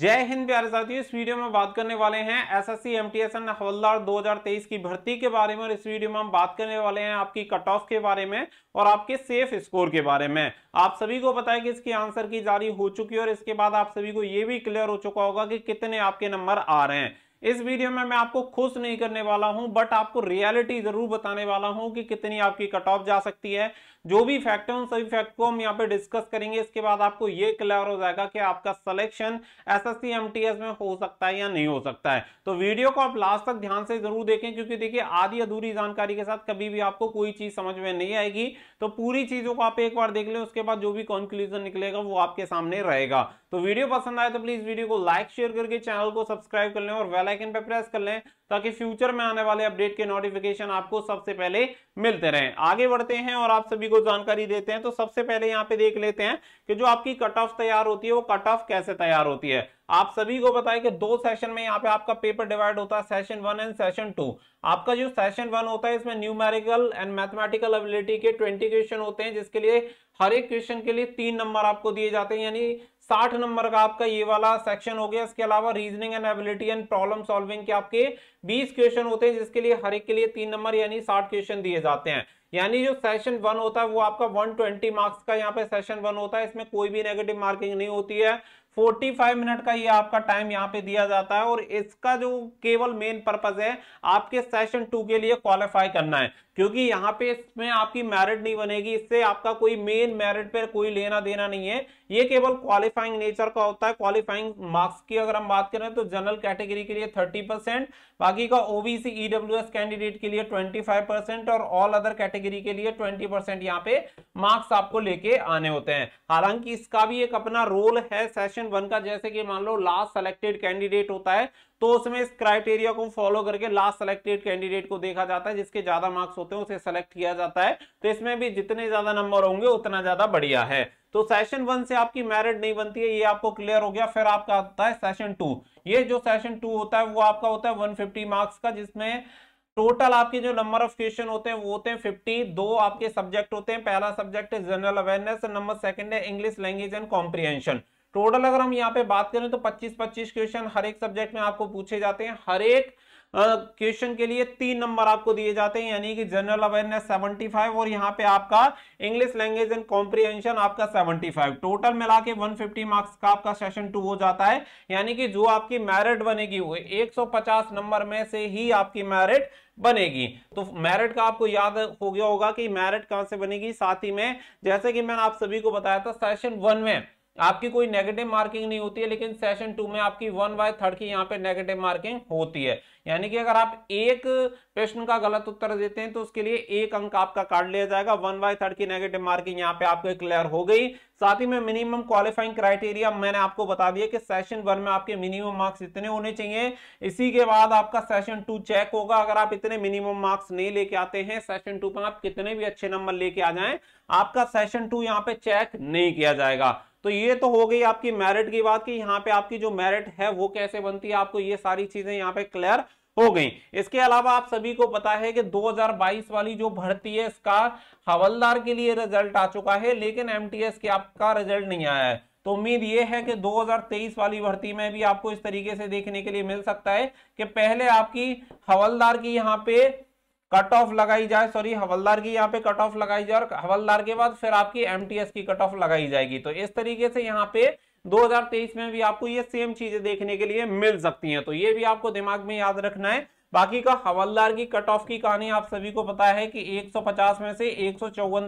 जय हिंद प्यारे साथियों इस वीडियो में बात करने वाले हैं एसएससी एमटीएसएन हवलदार तेईस की भर्ती के बारे में और इस वीडियो में हम बात करने वाले हैं आपकी कट ऑफ के बारे में और आपके सेफ स्कोर के बारे में आप सभी को पता है कि इसकी आंसर की जारी हो चुकी है और इसके बाद आप सभी को ये भी क्लियर हो चुका होगा कि कितने आपके नंबर आ रहे हैं इस वीडियो में मैं आपको खुश नहीं करने वाला हूं बट आपको रियलिटी जरूर बताने वाला हूं कि कितनी आपकी कट ऑफ जा सकती है जो भी फैक्ट है उन सभी फैक्ट को हम यहां पे डिस्कस करेंगे इसके बाद आपको ये क्लियर हो जाएगा कि आपका सिलेक्शन एसएससी एमटीएस में हो सकता है या नहीं हो सकता है तो वीडियो को आप लास्ट तक ध्यान से जरूर देखें क्योंकि देखिए आधी अधूरी जानकारी के साथ कभी भी आपको कोई चीज समझ में नहीं आएगी तो पूरी चीजों को आप एक बार देख लें उसके बाद जो भी कंक्लूजन निकलेगा वो आपके सामने रहेगा तो वीडियो पसंद आए तो प्लीज वीडियो को लाइक शेयर करके चैनल को सब्सक्राइब कर लें और वेलाइक आइकन पर प्रेस कर लें ताकि फ्यूचर में आने वाले अपडेट के नोटिफिकेशन आपको सबसे पहले मिलते रहें आगे बढ़ते हैं और आप सभी को जानकारी देते हैं तो सबसे पहले यहाँ पे देख लेते हैं कि जो आपकी कट ऑफ तैयार होती है वो कट ऑफ कैसे तैयार होती है आप सभी को बताए कि दो सेशन में यहाँ पे आपका पेपर डिवाइड होता है session one and session two आपका जो सेशन वन होता है इसमें न्यूमेरिकल एंड मैथमेटिकल एबिलिटी के ट्वेंटी क्वेश्चन होते हैं जिसके लिए हर एक क्वेश्चन के लिए तीन नंबर आपको दिए जाते हैं यानी साठ नंबर का आपका ये वाला सेक्शन हो गया इसके अलावा reasoning and ability and problem solving के आपके बीस क्वेश्चन होते हैं जिसके लिए हर एक के लिए तीन नंबर यानी साठ क्वेश्चन दिए जाते हैं यानी जो सेशन वन होता है वो आपका 120 मार्क्स का यहाँ पे सेशन वन होता है इसमें कोई भी नेगेटिव मार्किंग नहीं होती है 45 मिनट का ये आपका टाइम यहाँ पे दिया जाता है और इसका जो केवल मेन पर्पज है आपके सेशन टू के लिए क्वालिफाई करना है क्योंकि यहाँ पे इसमें आपकी मैरिट नहीं बनेगी इससे आपका कोई मेन मैरिट पर कोई लेना देना नहीं है ये केवल क्वालिफाइंग नेचर का होता है क्वालिफाइंग मार्क्स की अगर हम बात करें तो जनरल कैटेगरी के लिए थर्टी परसेंट बाकी का ओबीसी ईडब्ल्यू कैंडिडेट के लिए ट्वेंटी फाइव परसेंट और ऑल अदर कैटेगरी के लिए ट्वेंटी परसेंट यहाँ पे मार्क्स आपको लेके आने होते हैं हालांकि इसका भी एक अपना रोल है सेशन वन का जैसे कि मान लो लास्ट सेलेक्टेड कैंडिडेट होता है तो उसमें इस क्राइटेरिया को फॉलो करके लास्ट सेलेक्टेड कैंडिडेट को देखा जाता है जिसके ज्यादा मार्क्स होते हैं उसे सेलेक्ट किया जाता है तो इसमें भी जितने ज्यादा नंबर होंगे उतना ज्यादा बढ़िया है तो सेशन वन से आपकी मेरिट नहीं बनती है ये आपको क्लियर हो गया फिर आपका आता है सेशन टू ये जो सेशन टू होता है वो आपका होता है वन मार्क्स का जिसमें टोटल आपके जो नंबर ऑफ क्वेश्चन होते हैं वो होते हैं फिफ्टी दो आपके सब्जेक्ट होते हैं पहला सब्जेक्ट है जनरल अवेयरनेस नंबर सेकंड है English language and comprehension total अगर हम यहाँ पे बात करें तो 25-25 क्वेश्चन हर एक सब्जेक्ट में आपको पूछे जाते हैं हर एक क्वेश्चन uh, के लिए तीन नंबर आपको दिए जाते हैं यानी कि जनरल अवेयरनेस 75 और यहाँ पे आपका इंग्लिश लैंग्वेज एंड कॉम्प्रीहेंशन आपका 75 टोटल मिला के वन मार्क्स का आपका सेशन टू हो जाता है यानी कि जो आपकी मैरिट बनेगी वो 150 नंबर में से ही आपकी मैरिट बनेगी तो मैरिट का आपको याद हो गया होगा कि मैरिट कहां से बनेगी साथ ही में जैसे कि मैंने आप सभी को बताया था सेशन वन में आपकी कोई नेगेटिव मार्किंग नहीं होती है लेकिन सेशन टू में आपकी वन बाय थर्ड की यहाँ पे नेगेटिव मार्किंग होती है यानी कि अगर आप एक प्रश्न का गलत उत्तर देते हैं तो उसके लिए एक अंक आपका काट लिया जाएगा वन बाय थर्ड की नेगेटिव मार्किंग यहाँ पे आपको क्लियर हो गई साथ ही में मिनिमम क्वालिफाइंग क्राइटेरिया मैंने आपको बता दिया कि सेशन वन में आपके मिनिमम मार्क्स इतने होने चाहिए इसी के बाद आपका सेशन टू चेक होगा अगर आप इतने मिनिमम मार्क्स नहीं लेके आते हैं सेशन टू में आप कितने भी अच्छे नंबर लेके आ जाए आपका सेशन टू यहाँ पे चेक नहीं किया जाएगा तो ये तो हो गई आपकी मेरिट की बात कि यहाँ पे आपकी जो मेरिट है वो कैसे बनती है आपको ये सारी चीजें यहाँ पे क्लियर हो गई इसके अलावा आप सभी को पता है कि 2022 वाली जो भर्ती है इसका हवलदार के लिए रिजल्ट आ चुका है लेकिन एमटीएस के आपका रिजल्ट नहीं आया है तो उम्मीद ये है कि 2023 वाली भर्ती में भी आपको इस तरीके से देखने के लिए मिल सकता है कि पहले आपकी हवलदार की यहाँ पे कट ऑफ लगाई जाए सॉरी हवलदार की यहाँ पे कट ऑफ लगाई जाए और हवलदार के बाद फिर आपकी एमटीएस की कट ऑफ लगाई जाएगी तो इस तरीके से यहाँ पे 2023 में भी आपको ये सेम चीजें देखने के लिए मिल सकती हैं तो ये भी आपको दिमाग में याद रखना है बाकी का हवलदार की कट ऑफ की कहानी आप सभी को पता है कि 150 में से एक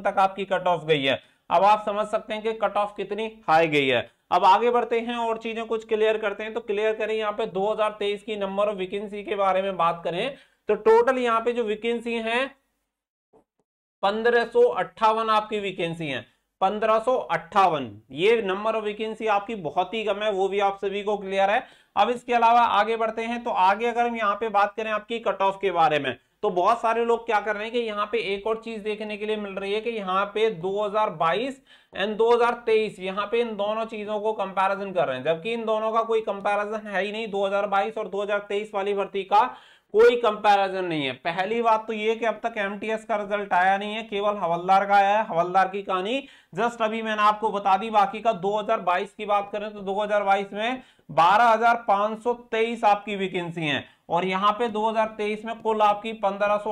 तक आपकी कट ऑफ गई है अब आप समझ सकते हैं कि कट ऑफ कितनी हाई गई है अब आगे बढ़ते हैं और चीजें कुछ क्लियर करते हैं तो क्लियर करें यहाँ पे 2023 की नंबर ऑफ वैकेंसी के बारे में बात करें तो टोटल यहाँ पे जो वैकेंसी है पंद्रह आपकी वैकेंसी है पंद्रह ये नंबर ऑफ वैकेंसी आपकी बहुत ही कम है वो भी आप सभी को क्लियर है अब इसके अलावा आगे बढ़ते हैं तो आगे अगर हम यहाँ पे बात करें आपकी कट ऑफ के बारे में तो बहुत सारे लोग क्या कर रहे हैं कि यहाँ पे एक और चीज देखने के लिए मिल रही है कि यहाँ पे 2022 एंड 2023 यहाँ पे इन दोनों चीजों को कंपैरिजन कर रहे हैं जबकि इन दोनों का कोई कंपैरिजन है ही नहीं 2022 और 2023 वाली भर्ती का कोई कंपैरिजन नहीं है पहली बात तो ये कि अब तक एमटीएस का रिजल्ट आया नहीं है केवल हवलदार का आया है हवलदार की कहानी जस्ट अभी मैंने आपको बता दी बाकी का 2022 की बात करें तो 2022 में 12,523 आपकी वैकेंसी हैं और यहां पे 2023 में कुल आपकी पंद्रह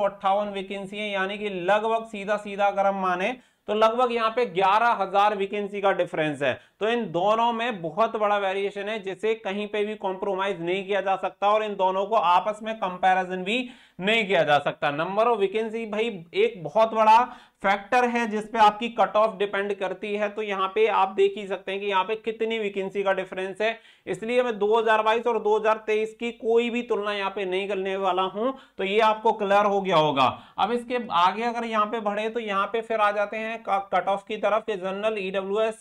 वैकेंसी है यानी कि लगभग सीधा सीधा अगर हम माने तो लगभग यहाँ पे ग्यारह हजार वैकेंसी का डिफरेंस है तो इन दोनों में बहुत बड़ा वेरिएशन है जिसे कहीं पे भी कॉम्प्रोमाइज नहीं किया जा सकता और इन दोनों को आपस में कंपैरिजन भी नहीं किया जा सकता नंबर ऑफ वैकेंसी भाई एक बहुत बड़ा फैक्टर है जिसपे आपकी कट ऑफ डिपेंड करती है तो यहाँ पे आप देख ही सकते हैं कि यहाँ पे कितनी वैकेंसी का डिफरेंस है इसलिए मैं 2022 और 2023 की कोई भी तुलना यहाँ पे नहीं करने वाला हूं तो ये आपको क्लियर हो गया होगा अब इसके आगे अगर यहाँ पे बढ़े तो यहाँ पे फिर आ जाते हैं कट ऑफ की तरफ जनरल ईडब्ल्यू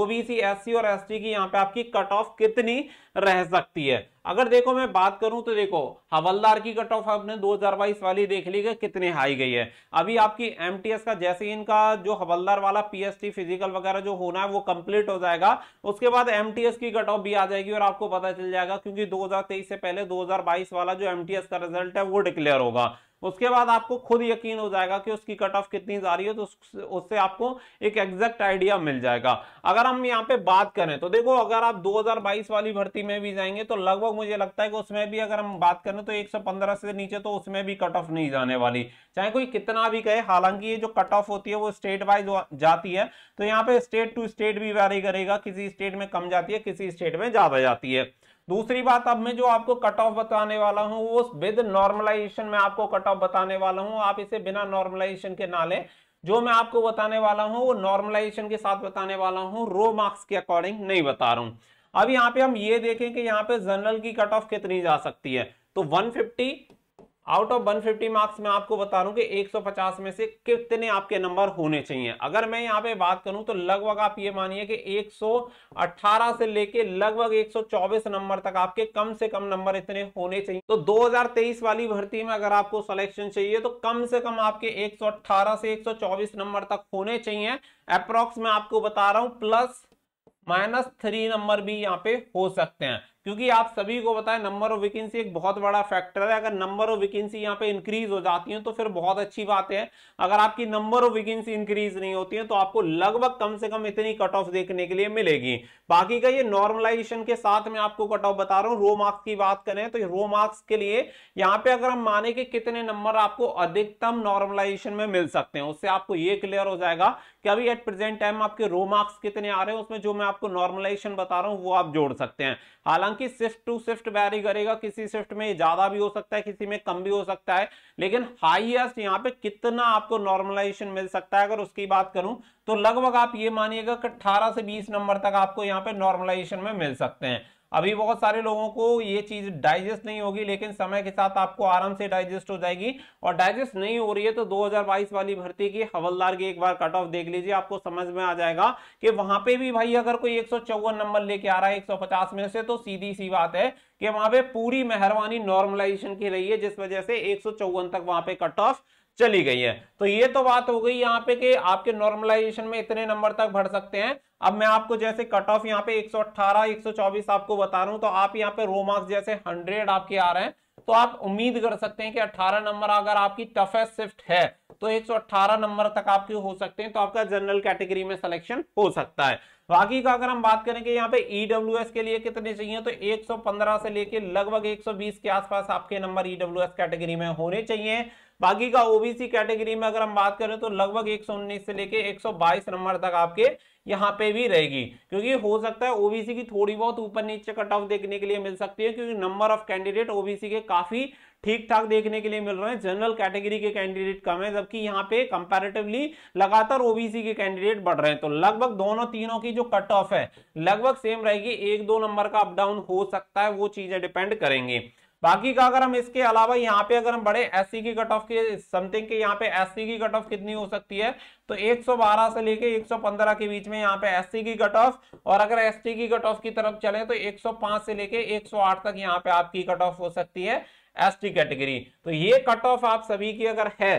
ओबीसी एस और एस की यहाँ पे आपकी कट ऑफ कितनी रह सकती है अगर देखो मैं बात करूं तो देखो हवलदार की कट ऑफ आपने 2022 वाली देख ली है कितनी हाई गई है अभी आपकी एमटीएस का जैसे ही इनका जो हवलदार वाला पीएसटी फिजिकल वगैरह जो होना है वो कंप्लीट हो जाएगा उसके बाद एमटीएस की कट ऑफ भी आ जाएगी और आपको पता चल जाएगा क्योंकि दो से पहले दो वाला जो एम का रिजल्ट है वो डिक्लेयर होगा उसके बाद आपको खुद यकीन हो जाएगा कि उसकी कट ऑफ कितनी जा रही है तो उससे आपको एक एग्जैक्ट आइडिया मिल जाएगा अगर हम यहाँ पे बात करें तो देखो अगर आप 2022 वाली भर्ती में भी जाएंगे तो लगभग मुझे लगता है कि उसमें भी अगर हम बात करें तो 115 से नीचे तो उसमें भी कट ऑफ नहीं जाने वाली चाहे कोई कितना भी कहे हालांकि ये जो कट ऑफ होती है वो स्टेट वाइज जाती है तो यहाँ पे स्टेट टू स्टेट भी वैरी करेगा किसी स्टेट में कम जाती है किसी स्टेट में ज्यादा जाती है दूसरी बात अब मैं जो आपको कट ऑफ बताने वाला हूं वो विद नॉर्मलाइजेशन में आपको कट ऑफ बताने वाला हूं आप इसे बिना नॉर्मलाइजेशन के ना लें जो मैं आपको बताने वाला हूं वो नॉर्मलाइजेशन के साथ बताने वाला हूं रो मार्क्स के अकॉर्डिंग नहीं बता रहा हूं अब यहाँ पे हम ये देखें कि यहाँ पे जनरल की कट ऑफ कितनी जा सकती है तो 150 आउट ऑफ 150 मार्क्स में आपको बता रहा हूं कि 150 में से कितने आपके नंबर होने चाहिए अगर मैं यहां पे बात करूं तो लगभग आप ये मानिए कि 118 से लेके लगभग 124 नंबर तक आपके कम से कम नंबर इतने होने चाहिए तो 2023 वाली भर्ती में अगर आपको सिलेक्शन चाहिए तो कम से कम आपके 118 से 124 नंबर तक होने चाहिए अप्रोक्स में आपको बता रहा हूँ प्लस माइनस थ्री नंबर भी यहाँ पे हो सकते हैं क्योंकि आप सभी को बताएं नंबर ऑफ वैकेंसी एक बहुत बड़ा फैक्टर है अगर नंबर ऑफ वैकेंसी यहाँ पे इंक्रीज हो जाती है तो फिर बहुत अच्छी बात है अगर आपकी नंबर ऑफ वैकेंसी इंक्रीज नहीं होती है तो आपको लगभग कम से कम इतनी कट ऑफ देखने के लिए मिलेगी बाकी का ये नॉर्मलाइजेशन के साथ में आपको कट ऑफ बता रहा हूँ रो मार्क्स की बात करें तो रो मार्क्स के लिए यहाँ पे अगर हम माने के कितने नंबर आपको अधिकतम नॉर्मलाइजेशन में मिल सकते हैं उससे आपको ये क्लियर हो जाएगा कि अभी एट प्रेजेंट टाइम आपके रो मार्क्स कितने आ रहे हैं उसमें जो मैं आपको नॉर्मलाइजेशन बता रहा हूँ वो आप जोड़ सकते हैं हालांकि हालांकि शिफ्ट टू शिफ्ट वैरी करेगा किसी शिफ्ट में ज्यादा भी हो सकता है किसी में कम भी हो सकता है लेकिन हाईएस्ट यहाँ पे कितना आपको नॉर्मलाइजेशन मिल सकता है अगर उसकी बात करूं तो लगभग आप ये मानिएगा कि अठारह से बीस नंबर तक आपको यहाँ पे नॉर्मलाइजेशन में मिल सकते हैं अभी बहुत सारे लोगों को ये चीज डाइजेस्ट नहीं होगी लेकिन समय के साथ आपको आराम से डाइजेस्ट हो जाएगी और डाइजेस्ट नहीं हो रही है तो 2022 वाली भर्ती की हवलदार की एक बार कट ऑफ देख लीजिए आपको समझ में आ जाएगा कि वहां पे भी भाई अगर कोई एक नंबर लेके आ रहा है एक में से तो सीधी सी बात है कि वहां पे पूरी मेहरबानी नॉर्मलाइजेशन की रही है जिस वजह से एक तक वहां पे कट ऑफ चली गई है तो ये तो बात हो गई यहाँ पे कि आपके नॉर्मलाइजेशन में इतने नंबर तक भर सकते हैं अब मैं आपको जैसे कट ऑफ यहाँ पे 118 124 आपको बता रहा हूं तो आप यहाँ पे रो मार्क्स जैसे 100 आपके आ रहे हैं तो आप उम्मीद कर सकते हैं कि 18 नंबर अगर आपकी टफेस्ट शिफ्ट है तो 118 नंबर तक आपके हो सकते हैं तो आपका जनरल कैटेगरी में सिलेक्शन हो सकता है बाकी का अगर हम बात करेंगे यहाँ पे ईडब्ल्यू e के लिए कितने चाहिए तो एक से लेके लगभग एक के आसपास आपके नंबर ईडब्ल्यू कैटेगरी में होने चाहिए बाकी का ओबीसी कैटेगरी में अगर हम बात करें तो लगभग एक से लेके एक नंबर तक आपके यहाँ पे भी रहेगी क्योंकि हो सकता है ओबीसी की थोड़ी बहुत ऊपर नीचे कट ऑफ देखने के लिए मिल सकती है क्योंकि नंबर ऑफ कैंडिडेट ओबीसी के काफी ठीक ठाक देखने के लिए मिल रहे हैं जनरल कैटेगरी के कैंडिडेट कम है जबकि यहाँ पे कंपैरेटिवली लगातार ओबीसी के कैंडिडेट बढ़ रहे हैं तो लगभग दोनों तीनों की जो कट ऑफ है लगभग सेम रहेगी एक दो नंबर का अपडाउन हो सकता है वो चीजें डिपेंड करेंगे बाकी का अगर हम इसके अलावा यहाँ पे अगर हम बढ़े एस की कट ऑफ की समथिंग के यहाँ पे एस की कट ऑफ कितनी हो सकती है तो 112 से लेके 115 के बीच में यहाँ पे एस की कट ऑफ और अगर एस की कट ऑफ की तरफ चले तो 105 से लेके 108 तक यहाँ पे आपकी कट ऑफ हो सकती है एस कैटेगरी तो ये कट ऑफ आप सभी की अगर है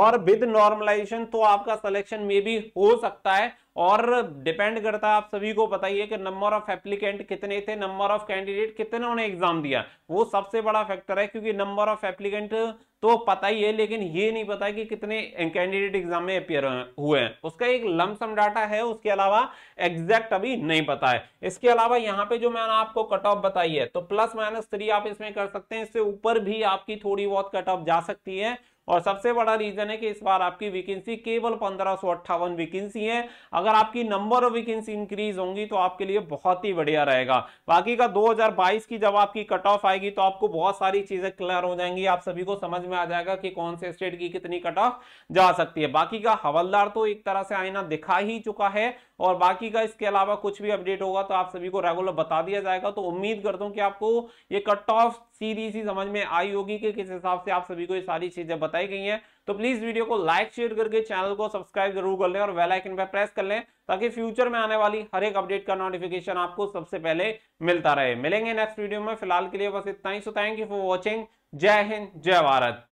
और विद नॉर्मलाइजेशन तो आपका सिलेक्शन में भी हो सकता है और डिपेंड करता है आप सभी को है कि नंबर ऑफ एप्लीकेंट कितने थे नंबर ऑफ कैंडिडेट कितने ने एग्जाम दिया वो सबसे बड़ा फैक्टर है क्योंकि नंबर ऑफ एप्लीकेंट तो पता ही है लेकिन ये नहीं पता कि कितने कैंडिडेट एग्जाम में अपियर हुए हैं उसका एक लमसम डाटा है उसके अलावा एग्जैक्ट अभी नहीं पता है इसके अलावा यहाँ पे जो मैंने आपको कट ऑफ बताई है तो प्लस माइनस थ्री आप इसमें कर सकते हैं इससे ऊपर भी आपकी थोड़ी बहुत कट ऑफ जा सकती है और सबसे बड़ा रीजन है कि इस बार आपकी वैकेंसी केवल पंद्रह सो अट्ठावन वैकेंसी है अगर आपकी नंबर ऑफ वैकेंसी इंक्रीज होंगी तो आपके लिए बहुत ही बढ़िया रहेगा बाकी का 2022 की जब आपकी कट ऑफ आएगी तो आपको बहुत सारी चीजें क्लियर हो जाएंगी आप सभी को समझ में आ जाएगा कि कौन से स्टेट की कितनी कट ऑफ जा सकती है बाकी का हवलदार तो एक तरह से आईना दिखा ही चुका है और बाकी का इसके अलावा कुछ भी अपडेट होगा तो आप सभी को रेगुलर बता दिया जाएगा तो उम्मीद करता हूं कि आपको ये कट ऑफ सीधी सी समझ में आई होगी कि किस हिसाब से आप सभी को ये सारी चीजें बताए बताई गई हैं तो प्लीज वीडियो को लाइक शेयर करके चैनल को सब्सक्राइब जरूर कर लें और बेल आइकन पर प्रेस कर लें ताकि फ्यूचर में आने वाली हर एक अपडेट का नोटिफिकेशन आपको सबसे पहले मिलता रहे मिलेंगे नेक्स्ट वीडियो में फिलहाल के लिए बस इतना ही so thank you for watching Jai Hind जय भारत